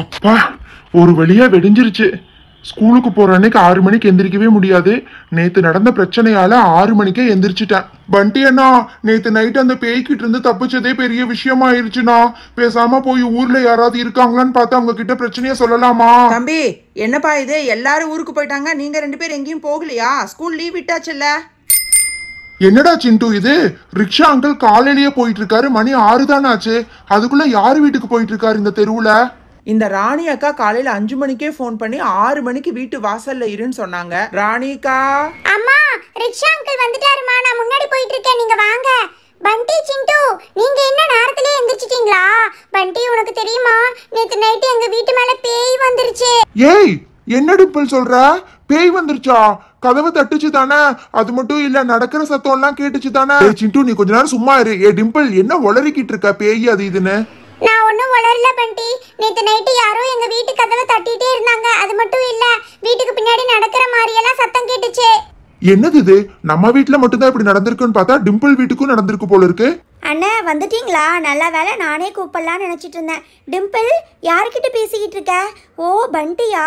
அப்பா ஒரு வழியா வெடிஞ்சிருச்சு ஸ்கூலுக்கு போற அன்னைக்கு ஆறு மணிக்கு எந்திரிக்கவே முடியாது நேத்து நடந்த பிரச்சனையால ஆறு மணிக்கே எந்திரிச்சிட்டேன் பண்டி அண்ணா நேத்து நைட் அந்த பேய்கிட்ட இருந்து தப்பிச்சதே பெரிய விஷயமா ஆயிருச்சுனா பேசாம போய் ஊர்ல யாராவது இருக்காங்களான்னு பார்த்து அவங்க கிட்ட பிரச்சனைய சொல்லலாமா தம்பி என்னப்பா இது எல்லாரும் ஊருக்கு போயிட்டாங்க நீங்க ரெண்டு பேரும் எங்கேயும் போகலையா ஸ்கூல் லீவ் விட்டாச்சுல்ல என்னடா சிண்டு இது ரிக்ஷா அங்கிள் காலையிலேயே போயிட்டு இருக்காரு மணி ஆறு தானே ஆச்சு அதுக்குள்ள யார் வீட்டுக்கு போயிட்டு இருக்காரு இந்த தெருவுல இந்த ராணி அக்கா காலையில அஞ்சு மணிக்கே ஃபோன் பண்ணி ஆறு மணிக்கு வீட்டு வாசல்ல இருன்னு சொன்னாங்க ராணிக்கா அம்மா ரிக்ஷா அங்கிள் வந்துட்டாருமா நான் முன்னாடி போயிட்டு இருக்கேன் நீங்க வாங்க பண்டி சிண்டு நீங்க என்ன நேரத்திலே எந்திரிச்சிட்டீங்களா பண்டி உனக்கு தெரியுமா நேத்து நைட்டு எங்க வீட்டு மேல பேய் வந்துருச்சு ஏய் என்ன டிம்பிள் சொல்ற பேய் வந்துருச்சா கதவை தட்டுச்சு தானே அது மட்டும் இல்ல நடக்கிற சத்தம் எல்லாம் கேட்டுச்சு தானே சிண்டு நீ கொஞ்ச நேரம் சும்மா இரு ஏ டிம்பிள் என்ன உளறிக்கிட்டு இருக்க பேய் அது இதுன்னு நான் ஒன்றும் வளரல பண்டி நேற்று நைட்டு யாரோ எங்கள் வீட்டு கதவை தட்டிகிட்டே இருந்தாங்க அது மட்டும் இல்லை வீட்டுக்கு பின்னாடி நடக்கிற மாதிரியெல்லாம் சத்தம் கேட்டுச்சு என்னது இது நம்ம வீட்டில் மட்டும்தான் இப்படி நடந்திருக்குன்னு பார்த்தா டிம்பிள் வீட்டுக்கும் நடந்திருக்கு போல இருக்கு அண்ணே வந்துட்டீங்களா நல்ல வேலை நானே கூப்பிடலாம்னு நினச்சிட்டு இருந்தேன் டிம்பிள் யார்கிட்ட பேசிக்கிட்டு இருக்க ஓ பண்டியா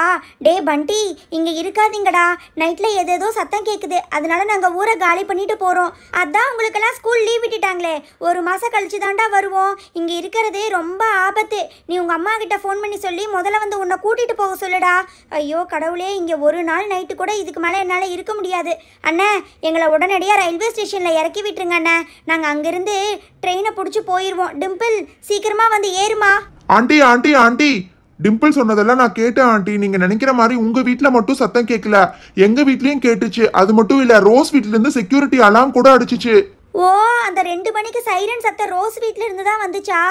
டே பண்டி இங்கே இருக்காதீங்கடா நைட்டில் ஏதேதோ சத்தம் கேட்குது அதனால நாங்கள் ஊரை காலி பண்ணிட்டு போகிறோம் அதான் உங்களுக்கெல்லாம் ஸ்கூல் லீவ் விட்டுட்டாங்களே ஒரு மாதம் கழிச்சு தாண்டா வருவோம் இங்கே இருக்கிறதே ரொம்ப ஆபத்து நீ உங்கள் அம்மா கிட்ட ஃபோன் பண்ணி சொல்லி முதல்ல வந்து உன்னை கூட்டிகிட்டு போக சொல்லுடா ஐயோ கடவுளே இங்கே ஒரு நாள் நைட்டு கூட இதுக்கு மேலே என்னால் இருக்க முடியாது அண்ணா எங்களை உடனடியாக ரயில்வே ஸ்டேஷனில் இறக்கி விட்டுருங்க அண்ணே நாங்கள் அங்கேருந்து ட்ரெயினை பிடிச்சி போயிடுவோம் டிம்பிள் சீக்கிரமா வந்து ஏறுமா ஆண்டி ஆண்டி ஆண்டி டிம்பிள் சொன்னதெல்லாம் நான் கேட்டேன் ஆண்டி நீங்க நினைக்கிற மாதிரி உங்க வீட்ல மட்டும் சத்தம் கேட்கல எங்க வீட்லயும் கேட்டுச்சு அது மட்டும் இல்ல ரோஸ் வீட்ல இருந்து செக்யூரிட்டி அலாம் கூட அடிச்சிச்சு ஓ அந்த ரெண்டு மணிக்கு சைரன் சத்தம் ரோஸ் வீட்ல இருந்து தான் வந்துச்சா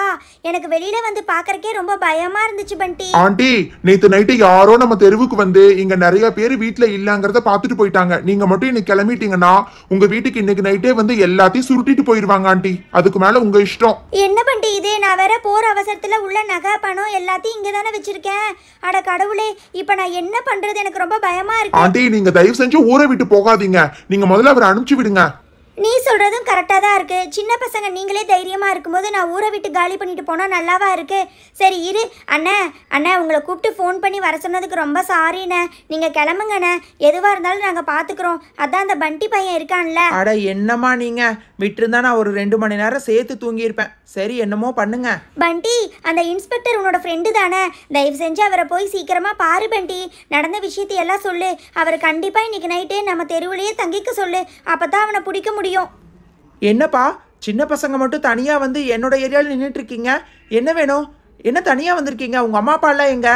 எனக்கு வெளியில வந்து பாக்குறக்கே ரொம்ப பயமா இருந்துச்சு பண்டி ஆண்டி நேத்து நைட்டு யாரோ நம்ம தெருவுக்கு வந்து இங்க நிறைய பேர் வீட்ல இல்லங்கறத பாத்துட்டு போயிட்டாங்க நீங்க மட்டும் இன்னைக்கு கிளம்பிட்டீங்கன்னா உங்க வீட்டுக்கு இன்னைக்கு நைட்டே வந்து எல்லாத்தையும் சுருட்டிட்டு போயிருவாங்க ஆண்டி அதுக்கு மேல உங்க இஷ்டம் என்ன பண்டி இது நான் வேற போற அவசரத்துல உள்ள நகை பணம் எல்லாத்தையும் இங்க தானே வச்சிருக்கேன் அட கடவுளே இப்ப நான் என்ன பண்றது எனக்கு ரொம்ப பயமா இருக்கு ஆண்டி நீங்க தயவு செஞ்சு ஊரை விட்டு போகாதீங்க நீங்க முதல்ல அவரை அனுப்பிச்சு விடுங்க நீ சொல்கிறதும் கரெக்டாக தான் இருக்குது சின்ன பசங்க நீங்களே தைரியமாக இருக்கும்போது நான் ஊரை விட்டு காலி பண்ணிட்டு போனால் நல்லாவா இருக்குது சரி இரு அண்ணா அண்ணா உங்களை கூப்பிட்டு ஃபோன் பண்ணி வர சொன்னதுக்கு ரொம்ப சாரிண்ணே நீங்கள் கிளம்புங்கண்ணே எதுவாக இருந்தாலும் நாங்கள் பார்த்துக்குறோம் அதான் அந்த பண்டி பையன் இருக்கான்ல அட என்னம்மா நீங்கள் விட்டுருந்தா நான் ஒரு ரெண்டு மணி நேரம் சேர்த்து தூங்கியிருப்பேன் சரி என்னமோ பண்ணுங்க பண்டி அந்த இன்ஸ்பெக்டர் உன்னோட ஃப்ரெண்டு தானே தயவு செஞ்சு அவரை போய் சீக்கிரமாக பாரு பண்டி நடந்த விஷயத்தையெல்லாம் சொல்லு அவர் கண்டிப்பாக இன்றைக்கி நைட்டே நம்ம தெருவிலேயே தங்கிக்க சொல்லு அப்போ தான் அவனை பிடிக்க முடியும் முடியும் என்னப்பா சின்ன பசங்க மட்டும் தனியா வந்து என்னோட ஏரியால நின்னுட்டு இருக்கீங்க என்ன வேணும் என்ன தனியா வந்திருக்கீங்க உங்க அம்மா அப்பா எல்லாம் எங்க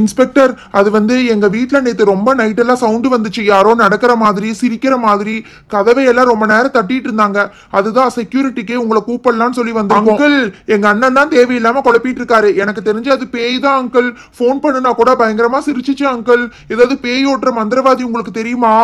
இன்ஸ்பெக்டர் அது வந்து எங்க வீட்ல நேத்து ரொம்ப நைட் எல்லாம் சவுண்ட் வந்துச்சு யாரோ நடக்கிற மாதிரி சிரிக்கிற மாதிரி கதவை எல்லாம் ரொம்ப நேரம் தட்டிட்டு இருந்தாங்க அதுதான் செக்யூரிட்டிக்கு உங்களை கூப்பிடலாம்னு சொல்லி வந்தாங்க அங்கிள் எங்க அண்ணன் தான் தேவையில்லாம குழப்பிட்டு இருக்காரு எனக்கு தெரிஞ்சு அது பேய் தான் அங்கிள் ஃபோன் பண்ணுனா கூட பயங்கரமா சிரிச்சிச்சு அங்கிள் ஏதாவது பேய் ஓட்டுற மந்திரவாதி உங்களுக்கு தெரியுமா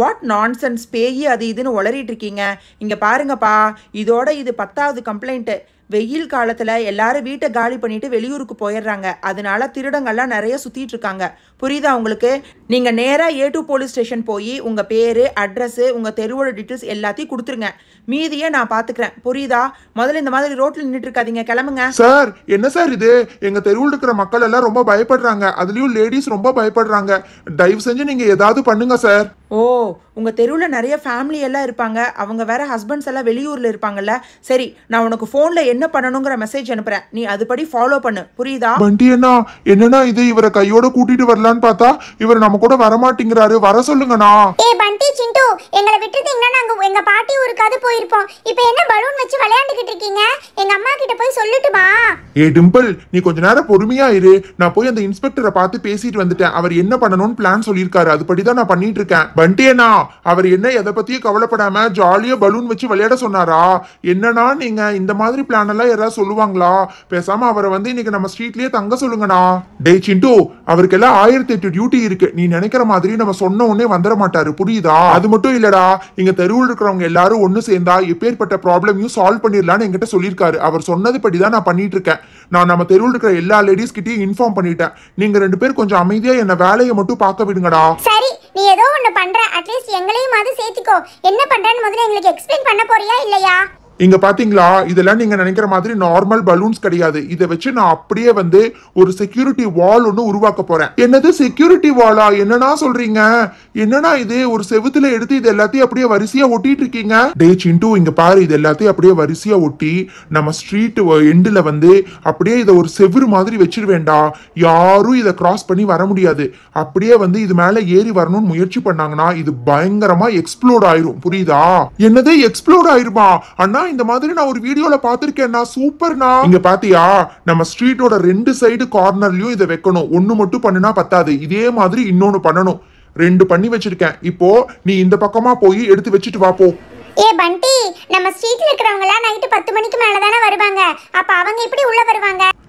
வாட் நான் சென்ஸ் பேயி அது இதுன்னு உளறிட்டு இருக்கீங்க இங்கே பாருங்கப்பா இதோட இது பத்தாவது கம்ப்ளைண்ட்டு வெயில் காலத்தில் எல்லாரும் வீட்டை காலி பண்ணிட்டு வெளியூருக்கு போயிடுறாங்க அதனால திருடங்கள்லாம் நிறைய சுற்றிட்டு இருக்காங்க புரியுதா உங்களுக்கு நீங்கள் நேராக ஏ டூ போலீஸ் ஸ்டேஷன் போய் உங்கள் பேர் அட்ரஸ்ஸு உங்கள் தெருவோட டீட்டெயில்ஸ் எல்லாத்தையும் கொடுத்துருங்க மீதியே நான் பார்த்துக்கிறேன் புரியுதா முதல்ல இந்த மாதிரி ரோட்டில் நின்றுட்டு இருக்காதிங்க கிளம்புங்க சார் என்ன சார் இது எங்கள் தெருவில் இருக்கிற மக்கள் எல்லாம் ரொம்ப பயப்படுறாங்க அதுலேயும் லேடிஸ் ரொம்ப பயப்படுறாங்க தயவு செஞ்சு நீங்கள் ஏதாவது பண்ணுங்க சார் ஓ உங்கள் தெருவில் நிறைய ஃபேமிலி எல்லாம் இருப்பாங்க அவங்க வேற ஹஸ்பண்ட்ஸ் எல்லாம் வெளியூரில் இருப்பாங்கல்ல சரி நான் உனக்கு ஃபோனில் என்ன பண்ணணுங்கிற மெசேஜ் அனுப்புகிறேன் நீ அதுபடி ஃபாலோ பண்ணு புரியுதா வண்டி அண்ணா என்னன்னா இது இவரை கையோட கூட்டிட்டு வரலான்னு பார்த்தா இவர் நம்ம கூட வர மாட்டேங்கிறாரு வர சொல்லுங்கண்ணா ஏ பண்டி சிண்டு எங்களை விட்டுட்டீங்கன்னா நாங்க எங்க பாட்டி ஊருக்காவது போயிருப்போம் இப்போ என்ன பலூன் வச்சு விளையாண்டுக்கிட்டு இருக்கீங்க எங்க அம்மா கிட்ட போய் சொல்லட்டுமா ஏ டிம்பிள் நீ கொஞ்ச நேரம் பொறுமையா இரு நான் போய் அந்த இன்ஸ்பெக்டரை பார்த்து பேசிட்டு வந்துட்டேன் அவர் என்ன பண்ணணும்னு பிளான் சொல்லியிருக்காரு அதுபடி தான் நான் பண்ணிட்டு இருக்கேன் வந்துட்டேனா அவர் என்ன எதை பத்தியும் கவலைப்படாம ஜாலியா பலூன் வச்சு விளையாட சொன்னாரா என்னன்னா நீங்க இந்த மாதிரி பிளான் எல்லாம் யாராவது சொல்லுவாங்களா பேசாம அவரை வந்து இன்னைக்கு நம்ம ஸ்ட்ரீட்லயே தங்க சொல்லுங்கண்ணா டே சிண்டு அவருக்கெல்லாம் ஆயிரத்தி எட்டு டியூட்டி இருக்கு நீ நினைக்கிற மாதிரி நம்ம சொன்ன உடனே வந்துட மாட்டாரு புரியுதா அது மட்டும் இல்லடா இங்க தெருவில் இருக்கிறவங்க எல்லாரும் ஒன்னு சேர்ந்தா எப்பேற்பட்ட ப்ராப்ளமையும் சால்வ் பண்ணிடலாம்னு என்கிட்ட சொல்லியிருக்காரு அவர் சொன்னது படி தான் நான் பண்ணிட்டு இருக்கேன் நான் நம்ம தெருவில் இருக்கிற எல்லா லேடிஸ் கிட்டயும் இன்ஃபார்ம் பண்ணிட்டேன் நீங்க ரெண்டு பேர் கொஞ்சம் அமைதியா என்ன வேலையை மட்டும் பார்க்க விடுங்கடா சரி நீ ஏதோ ஒன்று பண்ணுற அட்லீஸ்ட் எங்களையும் அது சேர்த்துக்கோ என்ன பண்ணுறேன்னு முதல்ல எங்களுக்கு எக்ஸ்பிளைன் பண்ண போறியா இல்லையா இங்க பாத்தீங்களா இதெல்லாம் நீங்க நினைக்கிற மாதிரி நார்மல் பலூன்ஸ் கிடையாது இதை வச்சு நான் அப்படியே வந்து ஒரு செக்யூரிட்டி வால் ஒன்று உருவாக்க போறேன் என்னது செக்யூரிட்டி வாலா என்னன்னா சொல்றீங்க என்னன்னா இது ஒரு செவுத்துல எடுத்து இது எல்லாத்தையும் அப்படியே வரிசையா ஒட்டிட்டு இருக்கீங்க டே சிண்டு இங்க பாரு இது எல்லாத்தையும் அப்படியே வரிசையா ஒட்டி நம்ம ஸ்ட்ரீட் எண்டுல வந்து அப்படியே இதை ஒரு செவ்வறு மாதிரி வச்சிருவேண்டா யாரும் இதை கிராஸ் பண்ணி வர முடியாது அப்படியே வந்து இது மேல ஏறி வரணும்னு முயற்சி பண்ணாங்கன்னா இது பயங்கரமா எக்ஸ்ப்ளோர்ட் ஆயிரும் புரியுதா என்னது எக்ஸ்ப்ளோர்ட் ஆயிருமா அண்ணா இந்த மாதிரி நான் ஒரு வீடியோல பாத்திருக்கேன்னா சூப்பர்னா இங்க பாத்தியா நம்ம ஸ்ட்ரீட்டோட ரெண்டு சைடு கார்னர்லயும் இதை வைக்கணும் ஒன்னு மட்டும் பண்ணுனா பத்தாது இதே மாதிரி இன்னொன்னு பண்ணணும் ரெண்டு பண்ணி வச்சிருக்கேன் இப்போ நீ இந்த பக்கமா போய் எடுத்து வச்சுட்டு வாப்போ போ ஏ பண்டி நம்ம ஸ்ட்ரீட்ல இருக்கிறவங்க எல்லாம் நைட்டு பத்து மணிக்கு மேலதானே வருவாங்க அப்ப அவங்க எப்படி உள்ள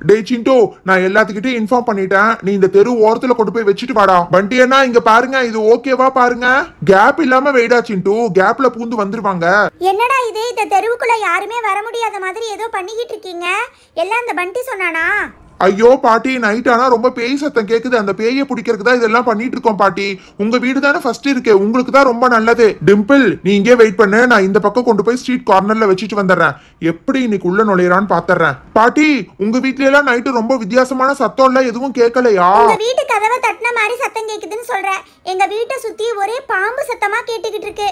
டே சிண்டோ நான் எல்லாத்துக்கிட்டையும் இன்ஃபார்ம் பண்ணிட்டேன் நீ இந்த தெரு ஓரத்துல கொண்டு போய் வச்சுட்டு வாடா வண்டி என்ன இங்க பாருங்க இது ஓகேவா பாருங்க கேப் இல்லாம வெயிடா சிண்டு கேப்ல பூந்து வந்துருவாங்க என்னடா இது இந்த தெருவுக்குள்ள யாருமே வர முடியாத மாதிரி ஏதோ பண்ணிக்கிட்டு இருக்கீங்க எல்லாம் இந்த பண்டி சொன்னானா ஐயோ பாட்டி நைட் ஆனா ரொம்ப பேய் சத்தம் கேக்குது அந்த பேயை பிடிக்கிறதுக்கு தான் இதெல்லாம் பண்ணிட்டு இருக்கோம் பாட்டி உங்க வீடு தானே ஃபர்ஸ்ட் இருக்கு உங்களுக்கு தான் ரொம்ப நல்லது டிம்பிள் நீ இங்கே வெயிட் பண்ணு நான் இந்த பக்கம் கொண்டு போய் ஸ்ட்ரீட் கார்னர்ல வச்சுட்டு வந்துடுறேன் எப்படி இன்னைக்கு உள்ள நுழையிறான்னு பாத்துறேன் பாட்டி உங்க வீட்ல எல்லாம் நைட்டு ரொம்ப வித்தியாசமான சத்தம் இல்ல எதுவும் கேட்கலையா உங்க வீட்டு கதவை தட்டின மாதிரி சத்தம் கேக்குதுன்னு சொல்ற எங்க வீட்டை சுத்தி ஒரே பாம்பு சத்தமா கேட்டுக்கிட்டு இருக்கு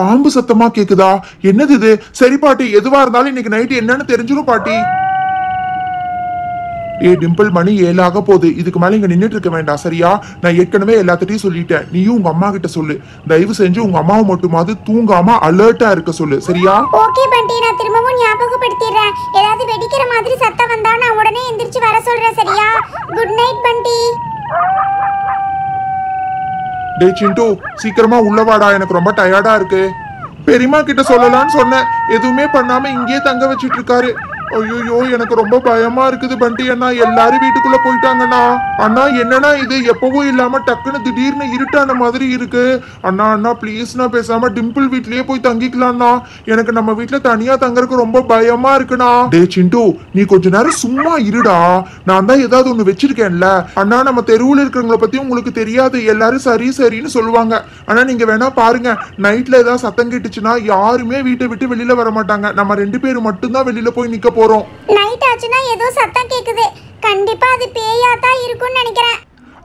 பாம்பு சத்தமா கேக்குதா என்னது இது சரி பாட்டி எதுவா இருந்தாலும் இன்னைக்கு நைட்டு என்னன்னு தெரிஞ்சிடும் பாட்டி ஏ டிம்பிள் மணி ஏழாக போகுது இதுக்கு மேலே இங்கே நின்றுட்டு இருக்க வேண்டாம் சரியா நான் ஏற்கனவே எல்லாத்திட்டையும் சொல்லிட்டேன் நீயும் உங்க அம்மா கிட்ட சொல்லு தயவு செஞ்சு உங்க அம்மாவை மட்டுமாவது தூங்காம அலர்ட்டா இருக்க சொல்லு சரியா ஓகே பண்டி நான் திரும்பவும் ஞாபகப்படுத்திடுறேன் ஏதாவது வெடிக்கிற மாதிரி சத்தம் வந்தா நான் உடனே எந்திரிச்சு வர சொல்றேன் சரியா குட் நைட் பண்டி டே சிண்டு சீக்கிரமா உள்ளவாடா எனக்கு ரொம்ப டயர்டா இருக்கு பெரியமா கிட்ட சொல்லலாம்னு சொன்னேன் எதுவுமே பண்ணாம இங்கேயே தங்க வச்சிட்டு இருக்காரு ஐயோ எனக்கு ரொம்ப பயமா இருக்குது பண்டி அண்ணா எல்லாரும் வீட்டுக்குள்ள போயிட்டாங்கண்ணா அண்ணா என்னன்னா இது எப்பவும் இல்லாம டக்குன்னு திடீர்னு இருட்டான மாதிரி இருக்கு அண்ணா அண்ணா நான் பேசாம டிம்பிள் வீட்லயே போய் தங்கிக்கலாம்ண்ணா எனக்கு நம்ம வீட்டுல தனியா தங்குறதுக்கு ரொம்ப பயமா இருக்குண்ணா டே சிண்டு நீ கொஞ்ச நேரம் சும்மா இருடா நான் தான் ஏதாவது ஒண்ணு வச்சிருக்கேன்ல அண்ணா நம்ம தெருவில் இருக்கிறவங்கள பத்தி உங்களுக்கு தெரியாது எல்லாரும் சரி சரின்னு சொல்லுவாங்க ஆனா நீங்க வேணா பாருங்க நைட்ல ஏதாவது சத்தம் கேட்டுச்சுன்னா யாருமே வீட்டை விட்டு வெளியில வர மாட்டாங்க நம்ம ரெண்டு பேரும் மட்டும்தான் வெளியில போய் நிக்க போறோம் நைட் ஆச்சுனா ஏதோ சத்தம் கேக்குது கண்டிப்பா அது பேயா தான் இருக்கும்னு நினைக்கிறேன்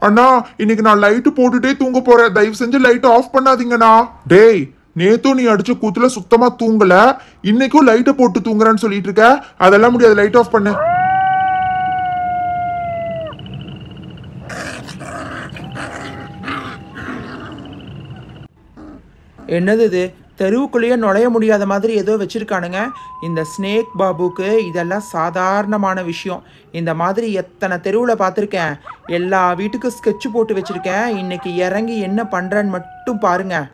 அண்ணா இன்னைக்கு நான் லைட் போட்டுட்டே தூங்க போறேன் தயவு செஞ்சு லைட் ஆஃப் பண்ணாதீங்கண்ணா டேய் நேத்து நீ அடிச்ச கூத்துல சுத்தமா தூங்கல இன்னைக்கும் லைட்டை போட்டு தூங்குறேன்னு சொல்லிட்டு இருக்க அதெல்லாம் முடியாது லைட் ஆஃப் பண்ணு என்னது இது தெருவுக்குள்ளேயே நுழைய முடியாத மாதிரி ஏதோ வச்சுருக்கானுங்க இந்த ஸ்னேக் பாபுக்கு இதெல்லாம் சாதாரணமான விஷயம் இந்த மாதிரி எத்தனை தெருவில் பார்த்துருக்கேன் எல்லா வீட்டுக்கும் ஸ்கெட்சு போட்டு வச்சுருக்கேன் இன்றைக்கி இறங்கி என்ன பண்ணுறேன்னு மட்டும் பாருங்கள்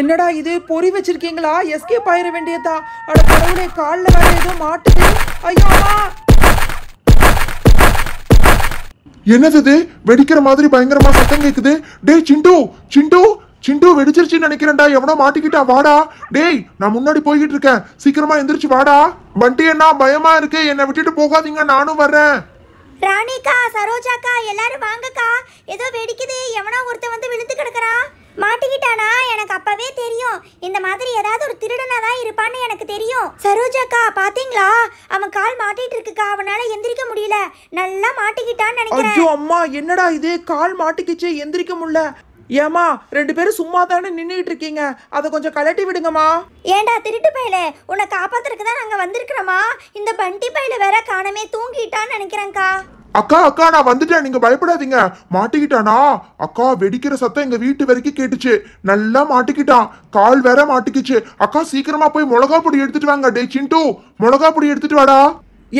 என்னடா இது பொறி வச்சிருக்கீங்களா எஸ்கேப் ஆயிட வேண்டியதா அட கடவுளே காலில் வேற ஏதோ மாட்டுது ஐயோ என்னது வெடிக்கிற மாதிரி பயங்கரமா சத்தம் கேக்குது டே சிண்டு சிண்டு சிண்டு வெடிச்சிருச்சுன்னு நினைக்கிறேன்டா எவனோ மாட்டிக்கிட்டான் வாடா டேய் நான் முன்னாடி போய்கிட்டு இருக்கேன் சீக்கிரமா எந்திரிச்சு வாடா வண்டி என்ன பயமா இருக்கு என்னை விட்டுட்டு போகாதீங்க நானும் வர்றேன் ராணிக்கா சரோஜாக்கா எல்லாரும் வாங்கக்கா ஏதோ வெடிக்குது எவனா ஒருத்த வந்து விழுந்து கிடக்குறா மாட்டிக்கிட்டானா எனக்கு அப்பவே தெரியும் இந்த மாதிரி ஏதாவது ஒரு திருடனா தான் இருப்பான்னு எனக்கு தெரியும் சரோஜாக்கா பாத்தீங்களா அவன் கால் மாட்டிட்டு இருக்குக்கா அவனால எந்திரிக்க முடியல நல்லா மாட்டிக்கிட்டான்னு நினைக்கிறேன் அம்மா என்னடா இது கால் மாட்டிக்கிச்சு எந்திரிக்க முடியல ஏமா ரெண்டு பேரும் சும்மா தானே நின்றுட்டு இருக்கீங்க அதை கொஞ்சம் கலட்டி விடுங்கம்மா ஏண்டா திருட்டு பையில உன்னை காப்பாத்துறதுக்கு தான் நாங்கள் வந்திருக்கிறோமா இந்த பண்டி பையில வேற காணமே தூங்கிட்டான்னு நினைக்கிறேங்க்கா அக்கா அக்கா நான் வந்துட்டேன் நீங்க பயப்படாதீங்க மாட்டிக்கிட்டானா அக்கா வெடிக்கிற சத்தம் எங்க வீட்டு வரைக்கும் கேட்டுச்சு நல்லா மாட்டிக்கிட்டான் கால் வேற மாட்டிக்கிச்சு அக்கா சீக்கிரமா போய் மிளகா பொடி எடுத்துட்டு வாங்க டே சிண்டு மிளகா பொடி எடுத்துட்டு வாடா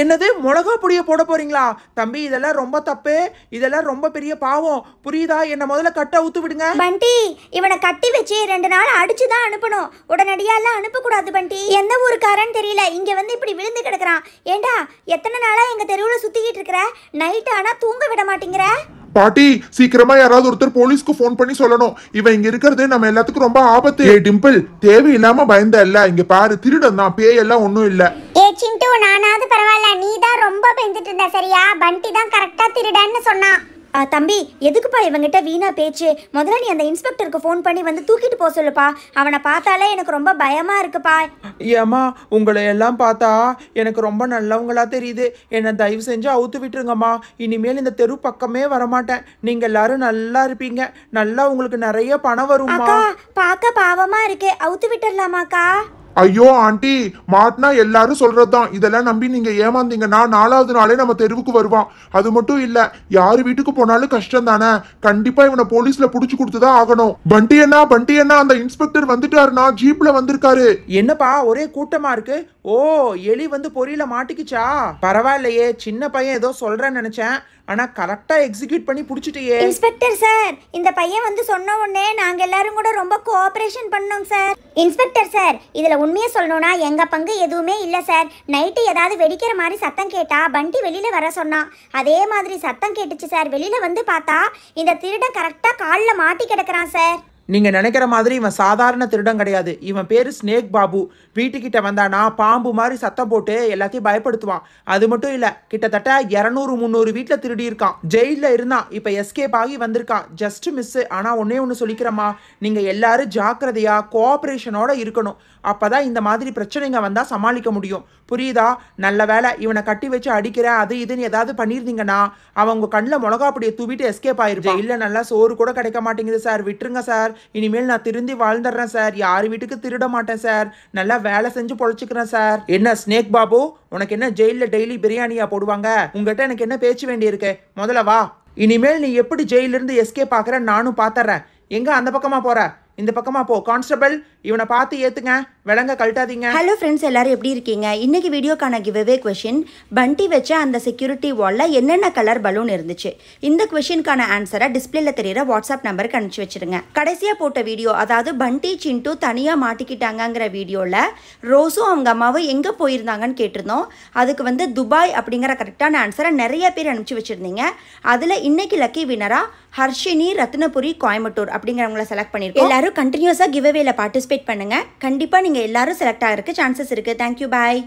என்னது மிளகா பொடியை போட போகிறீங்களா தம்பி இதெல்லாம் ரொம்ப தப்பு இதெல்லாம் ரொம்ப பெரிய பாவம் புரியுதா என்னை முதல்ல கட்ட ஊத்து விடுங்க பண்டி இவனை கட்டி வச்சு ரெண்டு நாள் அடிச்சு தான் அனுப்பணும் அனுப்ப அனுப்பக்கூடாது பண்டி எந்த ஊருக்காரன்னு தெரியல இங்கே வந்து இப்படி விழுந்து கிடக்குறான் ஏண்டா எத்தனை நாளாக எங்கள் தெருவில் சுற்றிக்கிட்டு இருக்கிற நைட் ஆனால் தூங்க விட மாட்டேங்கிற பாட்டி சீக்கிரமா யாராவது ஒருத்தர் போலீஸ்க்கு ஃபோன் பண்ணி சொல்லணும் இவன் இங்க இருக்கிறது நம்ம எல்லாத்துக்கும் ரொம்ப ஆபத்து ஏ டிம்பிள் தேவையில்லாம பயந்த இல்ல இங்க பாரு திருடம் தான் பேய் எல்லாம் ஒண்ணும் இல்ல ஏ சிண்டு நானாவது பரவாயில்ல நீ தான் ரொம்ப பயந்துட்டு இருந்த சரியா பண்டி தான் கரெக்டா திருடன்னு சொன்னான் தம்பி எதுக்குப்பா இவங்கிட்ட வீணா பேச்சு முதல்ல நீ அந்த இன்ஸ்பெக்டருக்கு ஃபோன் பண்ணி வந்து தூக்கிட்டு போக சொல்லுப்பா அவனை பார்த்தாலே எனக்கு ரொம்ப பயமா இருக்குப்பா ஏம்மா உங்களை எல்லாம் பார்த்தா எனக்கு ரொம்ப நல்லவங்களா தெரியுது என்னை தயவு செஞ்சு அவுத்து விட்டுருங்கம்மா இனிமேல் இந்த தெரு பக்கமே வரமாட்டேன் நீங்க எல்லாரும் நல்லா இருப்பீங்க நல்லா உங்களுக்கு நிறைய பணம் வரும் பார்க்க பாவமா இருக்கு அவுத்து விட்டுடலாமாக்கா ஐயோ ஆண்டி மாட்டினா எல்லாரும் சொல்றதுதான் இதெல்லாம் நம்பி நீங்க ஏமாந்தீங்கன்னா நாலாவது நாளே நம்ம தெருவுக்கு வருவான் அது மட்டும் இல்ல யார் வீட்டுக்கு போனாலும் கஷ்டம் தானே கண்டிப்பா இவனை போலீஸ்ல புடிச்சு கொடுத்துதான் ஆகணும் பண்டி அண்ணா பண்டி அண்ணா அந்த இன்ஸ்பெக்டர் வந்துட்டாருனா ஜீப்ல வந்திருக்காரு என்னப்பா ஒரே கூட்டமா இருக்கு ஓ எலி வந்து பொரியல மாட்டிக்கிச்சா பரவாயில்லையே சின்ன பையன் ஏதோ சொல்றேன்னு நினைச்சேன் ஆனா கரெக்டா எக்ஸிக்யூட் பண்ணி புடிச்சிட்டியே இன்ஸ்பெக்டர் சார் இந்த பையன் வந்து சொன்ன உடனே நாங்க எல்லாரும் கூட ரொம்ப கோஆபரேஷன் பண்ணோம் சார் இன்ஸ்பெக்டர் சார் இதுல உண்மையை சொல்லணும்னா எங்க பங்கு எதுவுமே இல்ல சார் நைட்டு ஏதாவது வெடிக்கிற மாதிரி சத்தம் கேட்டா வண்டி வெளியில வர சொன்னான் அதே மாதிரி சத்தம் கேட்டுச்சு சார் வெளியில வந்து பார்த்தா இந்த திருடன் கரெக்டா காலில் மாட்டி கிடக்குறான் சார் நீங்கள் நினைக்கிற மாதிரி இவன் சாதாரண திருடம் கிடையாது இவன் பேர் ஸ்னேக் பாபு வீட்டுக்கிட்ட வந்தானா பாம்பு மாதிரி சத்தம் போட்டு எல்லாத்தையும் பயப்படுத்துவான் அது மட்டும் இல்லை கிட்டத்தட்ட இரநூறு முந்நூறு வீட்டில் திருடி இருக்கான் ஜெயிலில் இருந்தான் இப்போ எஸ்கேப் ஆகி வந்திருக்கான் ஜஸ்ட் மிஸ்ஸு ஆனால் ஒன்றே ஒன்று சொல்லிக்கிறம்மா நீங்கள் எல்லாரும் ஜாக்கிரதையாக கோஆப்ரேஷனோட இருக்கணும் அப்போ தான் இந்த மாதிரி பிரச்சனைங்க வந்தால் சமாளிக்க முடியும் புரியுதா நல்ல வேலை இவனை கட்டி வச்சு அடிக்கிறேன் அது இதுன்னு ஏதாவது பண்ணியிருந்தீங்கன்னா அவங்க கண்ணில் மிளகா அப்படியே தூவிட்டு எஸ்கேப் ஆயிருப்பான் இல்லை நல்லா சோறு கூட கிடைக்க மாட்டேங்குது சார் விட்டுருங்க சார் சார் இனிமேல் நான் திருந்தி வாழ்ந்துடுறேன் சார் யார் வீட்டுக்கு திருட மாட்டேன் சார் நல்லா வேலை செஞ்சு பொழைச்சிக்கிறேன் சார் என்ன ஸ்னேக் பாபு உனக்கு என்ன ஜெயிலில் டெய்லி பிரியாணியா போடுவாங்க உங்ககிட்ட எனக்கு என்ன பேச்சு வேண்டியிருக்கு முதல்ல வா இனிமேல் நீ எப்படி ஜெயிலிருந்து எஸ்கே பார்க்குறேன் நானும் பார்த்துறேன் எங்கே அந்த பக்கமாக போகிற இந்த பக்கமா போ கான்ஸ்டபிள் இவனை பார்த்து ஏத்துங்க விலங்க கழட்டாதீங்க ஹலோ ஃப்ரெண்ட்ஸ் எல்லாரும் எப்படி இருக்கீங்க இன்னைக்கு வீடியோக்கான கிவ்வே கொஷின் பண்டி வச்ச அந்த செக்யூரிட்டி வால்ல என்னென்ன கலர் பலூன் இருந்துச்சு இந்த கொஷினுக்கான ஆன்சரை டிஸ்பிளேல தெரியிற வாட்ஸ்அப் நம்பருக்கு அனுப்பிச்சு வச்சிருங்க கடைசியாக போட்ட வீடியோ அதாவது பண்டி சின்ட்டு தனியாக மாட்டிக்கிட்டாங்கங்கிற வீடியோவில் ரோஸும் அவங்க அம்மாவும் எங்கே போயிருந்தாங்கன்னு கேட்டிருந்தோம் அதுக்கு வந்து துபாய் அப்படிங்கிற கரெக்டான ஆன்சரை நிறைய பேர் அனுப்பிச்சு வச்சுருந்தீங்க அதில் இன்னைக்கு லக்கி வினரா ஹர்ஷினி ரத்னபுரி கோயம்புத்தூர் அப்படிங்கிறவங்கள செலக்ட் பண்ணிருக்கோம் எல்லாரும் கண்டினியூஸாக கிவ் அவேல பார்ட்டிசிபேட் பண்ணுங்கள் கண்டிப்பாக நீங்கள் எல்லாரும் செலக்ட் ஆகிறதுக்கு சான்சஸ் இருக்குது தேங்க்யூ பாய்